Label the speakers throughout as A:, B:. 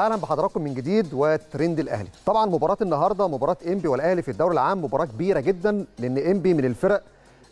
A: اهلا بحضراتكم من جديد وترند الاهلي طبعا مباراه النهارده مباراه انبي والاهلي في الدوري العام مباراه كبيره جدا لان انبي من الفرق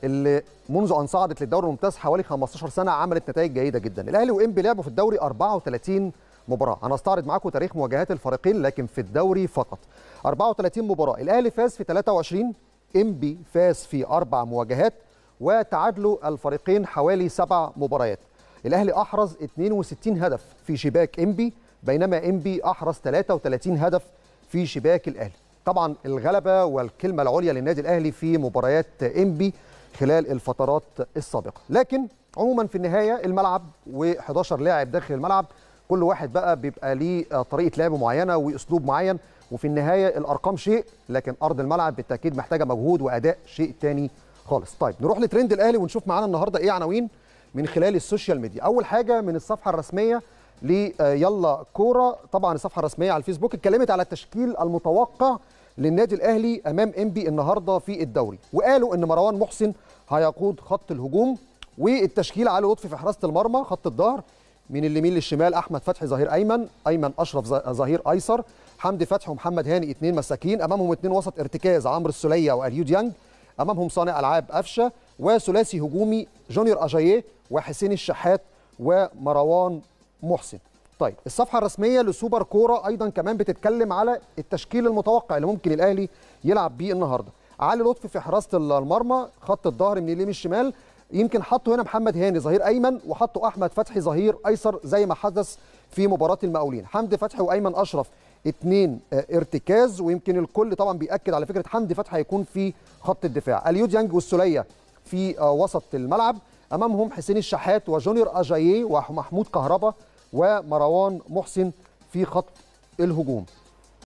A: اللي منذ ان صعدت للدوري الممتاز حوالي 15 سنه عملت نتائج جيده جدا الاهلي وانبي لعبوا في الدوري 34 مباراه انا استعرض معاكم تاريخ مواجهات الفريقين لكن في الدوري فقط 34 مباراه الاهلي فاز في 23 انبي فاز في اربع مواجهات وتعادلوا الفريقين حوالي سبع مباريات الاهلي احرز 62 هدف في شباك انبي بينما إنبي أحرز 33 هدف في شباك الأهلي طبعا الغلبة والكلمة العليا للنادي الأهلي في مباريات إنبي خلال الفترات السابقة لكن عموما في النهاية الملعب و11 لاعب داخل الملعب كل واحد بقى بيبقى ليه طريقة لعب معينة وأسلوب معين وفي النهاية الأرقام شيء لكن أرض الملعب بالتأكيد محتاجة مجهود وأداء شيء تاني خالص طيب نروح لترند الأهلي ونشوف معانا النهاردة إيه عناوين من خلال السوشيال ميديا أول حاجة من الصفحة الرسمية ليلا آه، كوره طبعا الصفحه الرسميه على الفيسبوك اتكلمت على التشكيل المتوقع للنادي الاهلي امام انبي النهارده في الدوري وقالوا ان مروان محسن هيقود خط الهجوم والتشكيل علي لطفي في حراسه المرمى خط الظهر من اليمين للشمال احمد فتحي ظهير ايمن ايمن اشرف آه، ظهير ايسر حمدي فتحي ومحمد هاني اثنين مساكين امامهم اثنين وسط ارتكاز عمرو السليه واليو ديانج امامهم صانع العاب قفشه وثلاثي هجومي جونيور اجاييه وحسين الشحات ومروان محسن طيب الصفحه الرسميه لسوبر كوره ايضا كمان بتتكلم على التشكيل المتوقع اللي ممكن الاهلي يلعب بيه النهارده علي لطفي في حراسه المرمى خط الظهر من اليمين الشمال يمكن حطوا هنا محمد هاني ظهير ايمن وحطوا احمد فتحي ظهير ايسر زي ما حدث في مباراه المقاولين حمدي فتحي وايمن اشرف اثنين آه، ارتكاز ويمكن الكل طبعا بياكد على فكره حمدي فتحي هيكون في خط الدفاع اليو ديانج والسوليه في آه، وسط الملعب امامهم حسين الشحات وجونيور اجاييه ومحمود كهربا ومروان محسن في خط الهجوم